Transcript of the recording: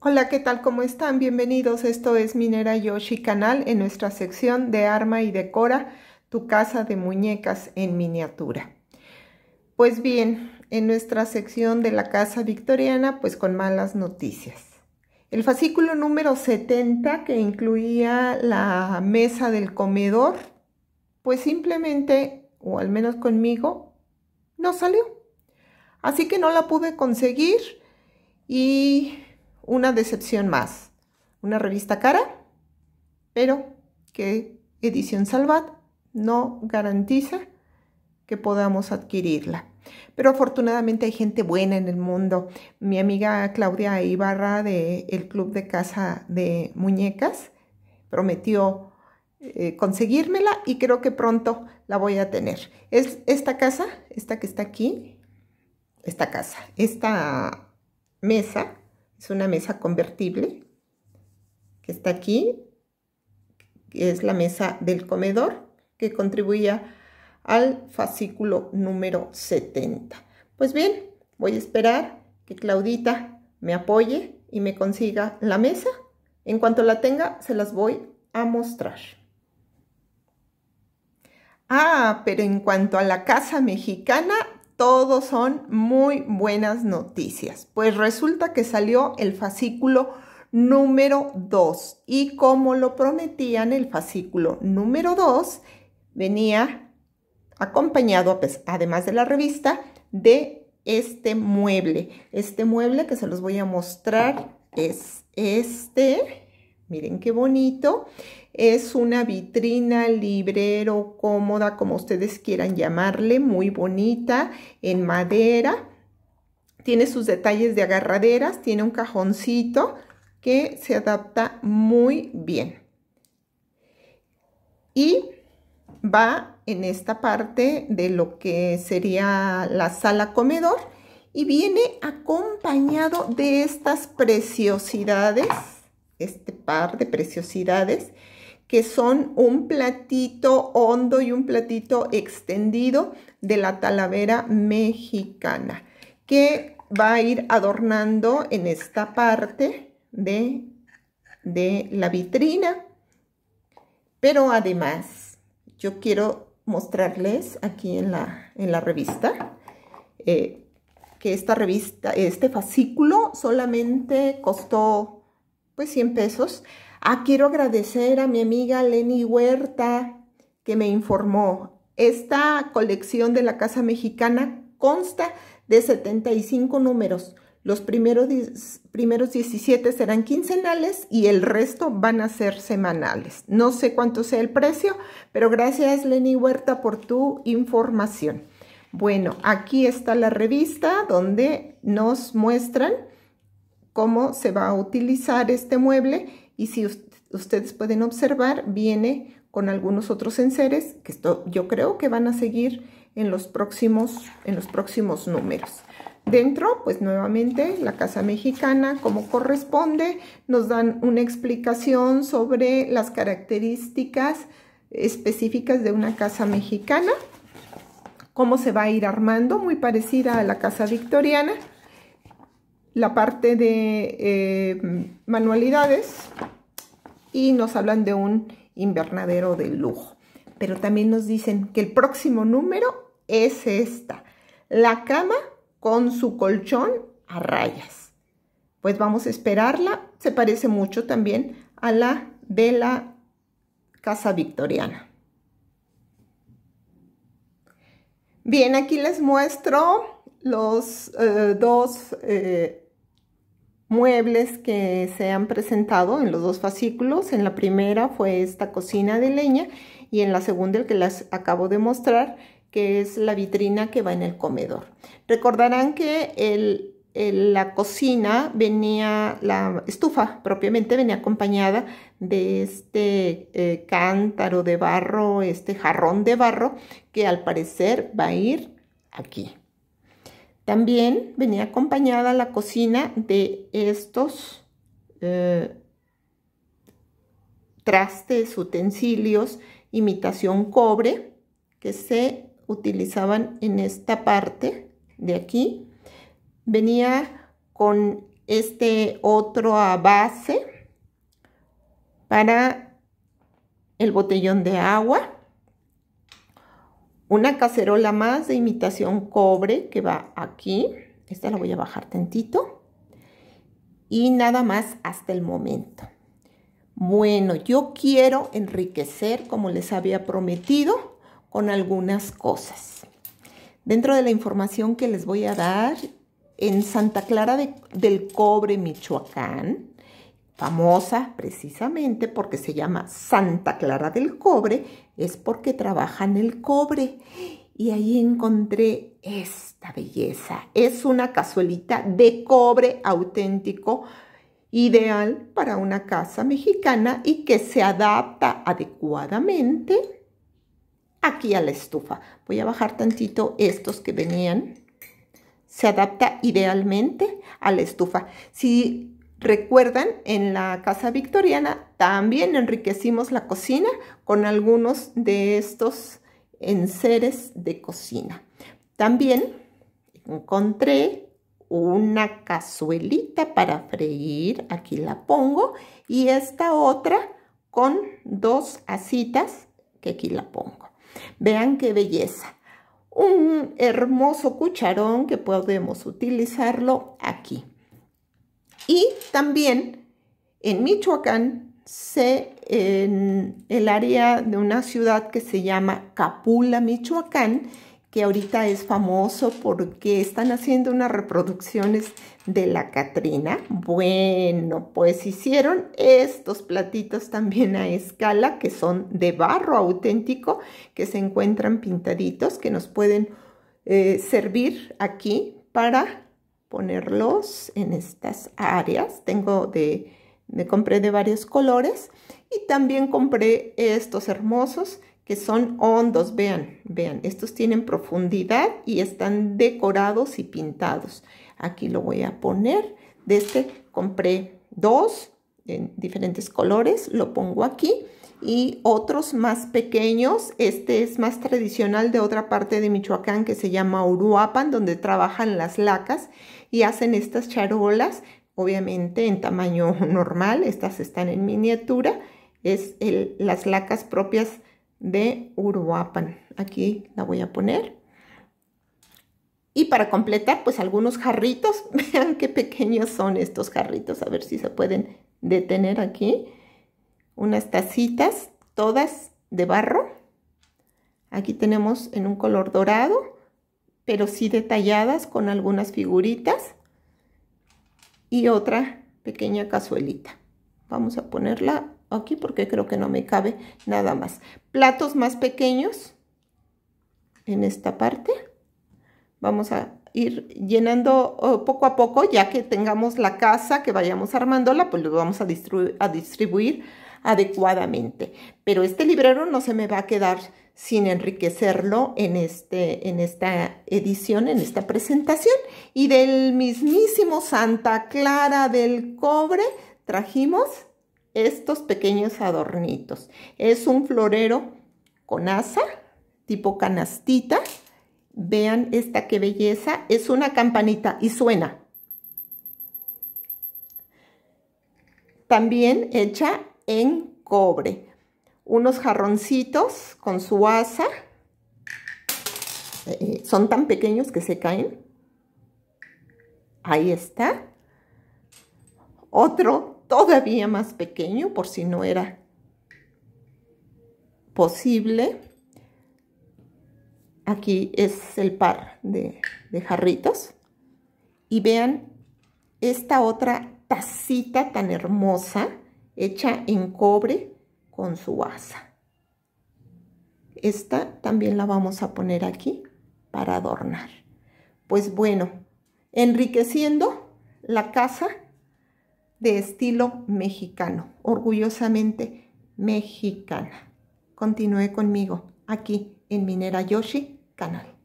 Hola, ¿qué tal? ¿Cómo están? Bienvenidos. Esto es Minera Yoshi Canal en nuestra sección de Arma y Decora, tu casa de muñecas en miniatura. Pues bien, en nuestra sección de la casa victoriana, pues con malas noticias. El fascículo número 70 que incluía la mesa del comedor, pues simplemente, o al menos conmigo, no salió. Así que no la pude conseguir y una decepción más. Una revista cara, pero que Edición Salvat no garantiza que podamos adquirirla. Pero afortunadamente hay gente buena en el mundo. Mi amiga Claudia Ibarra del el Club de Casa de Muñecas prometió eh, conseguírmela y creo que pronto la voy a tener. Es esta casa, esta que está aquí, esta casa, esta mesa es una mesa convertible que está aquí, que es la mesa del comedor, que contribuía al fascículo número 70. Pues bien, voy a esperar que Claudita me apoye y me consiga la mesa. En cuanto la tenga, se las voy a mostrar. Ah, pero en cuanto a la casa mexicana, todos son muy buenas noticias. Pues resulta que salió el fascículo número 2 y como lo prometían, el fascículo número 2 venía acompañado, pues, además de la revista, de este mueble. Este mueble que se los voy a mostrar es este Miren qué bonito. Es una vitrina, librero, cómoda, como ustedes quieran llamarle, muy bonita, en madera. Tiene sus detalles de agarraderas, tiene un cajoncito que se adapta muy bien. Y va en esta parte de lo que sería la sala comedor y viene acompañado de estas preciosidades este par de preciosidades que son un platito hondo y un platito extendido de la talavera mexicana que va a ir adornando en esta parte de, de la vitrina. Pero además, yo quiero mostrarles aquí en la, en la revista eh, que esta revista, este fascículo solamente costó pues 100 pesos. Ah, quiero agradecer a mi amiga Leni Huerta que me informó. Esta colección de la Casa Mexicana consta de 75 números. Los primeros, primeros 17 serán quincenales y el resto van a ser semanales. No sé cuánto sea el precio, pero gracias Leni Huerta por tu información. Bueno, aquí está la revista donde nos muestran cómo se va a utilizar este mueble y si ustedes pueden observar, viene con algunos otros enseres que esto, yo creo que van a seguir en los, próximos, en los próximos números. Dentro, pues nuevamente, la Casa Mexicana, como corresponde, nos dan una explicación sobre las características específicas de una casa mexicana, cómo se va a ir armando, muy parecida a la casa victoriana la parte de eh, manualidades y nos hablan de un invernadero de lujo. Pero también nos dicen que el próximo número es esta, la cama con su colchón a rayas. Pues vamos a esperarla, se parece mucho también a la de la casa victoriana. Bien, aquí les muestro los eh, dos eh, muebles que se han presentado en los dos fascículos. En la primera fue esta cocina de leña y en la segunda el que las acabo de mostrar, que es la vitrina que va en el comedor. Recordarán que la cocina venía, la estufa propiamente venía acompañada de este eh, cántaro de barro, este jarrón de barro, que al parecer va a ir aquí. También venía acompañada la cocina de estos eh, trastes, utensilios, imitación cobre, que se utilizaban en esta parte de aquí. Venía con este otro base para el botellón de agua una cacerola más de imitación cobre que va aquí. Esta la voy a bajar tantito. Y nada más hasta el momento. Bueno, yo quiero enriquecer, como les había prometido, con algunas cosas. Dentro de la información que les voy a dar, en Santa Clara del Cobre, Michoacán, famosa precisamente porque se llama Santa Clara del Cobre, es porque trabaja en el cobre. Y ahí encontré esta belleza. Es una cazuelita de cobre auténtico, ideal para una casa mexicana y que se adapta adecuadamente aquí a la estufa. Voy a bajar tantito estos que venían. Se adapta idealmente a la estufa. Si Recuerdan, en la casa victoriana también enriquecimos la cocina con algunos de estos enseres de cocina. También encontré una cazuelita para freír, aquí la pongo, y esta otra con dos asitas, que aquí la pongo. Vean qué belleza. Un hermoso cucharón que podemos utilizarlo aquí. Y también en Michoacán, se, en el área de una ciudad que se llama Capula, Michoacán, que ahorita es famoso porque están haciendo unas reproducciones de la Catrina. Bueno, pues hicieron estos platitos también a escala que son de barro auténtico, que se encuentran pintaditos, que nos pueden eh, servir aquí para ponerlos en estas áreas. Tengo de, me compré de varios colores y también compré estos hermosos que son hondos, vean, vean, estos tienen profundidad y están decorados y pintados. Aquí lo voy a poner, de este compré dos en diferentes colores, lo pongo aquí y otros más pequeños. Este es más tradicional de otra parte de Michoacán que se llama Uruapan, donde trabajan las lacas y hacen estas charolas, obviamente en tamaño normal, estas están en miniatura, es las lacas propias de Uruapan. Aquí la voy a poner. Y para completar, pues algunos jarritos. Vean qué pequeños son estos jarritos. A ver si se pueden detener aquí unas tacitas, todas de barro. Aquí tenemos en un color dorado, pero sí detalladas con algunas figuritas. Y otra pequeña cazuelita. Vamos a ponerla aquí porque creo que no me cabe nada más. Platos más pequeños en esta parte. Vamos a ir llenando oh, poco a poco, ya que tengamos la casa, que vayamos armándola, pues lo vamos a, a distribuir adecuadamente. Pero este librero no se me va a quedar sin enriquecerlo en, este, en esta edición, en esta presentación. Y del mismísimo Santa Clara del Cobre trajimos estos pequeños adornitos. Es un florero con asa, tipo canastita. Vean esta qué belleza. Es una campanita y suena. También hecha en cobre. Unos jarroncitos con su asa. Eh, eh, son tan pequeños que se caen. Ahí está. Otro todavía más pequeño por si no era posible. Aquí es el par de, de jarritos. Y vean esta otra tacita tan hermosa hecha en cobre con su asa. Esta también la vamos a poner aquí para adornar. Pues bueno, enriqueciendo la casa de estilo mexicano, orgullosamente mexicana. Continúe conmigo aquí en Minera Yoshi Canal.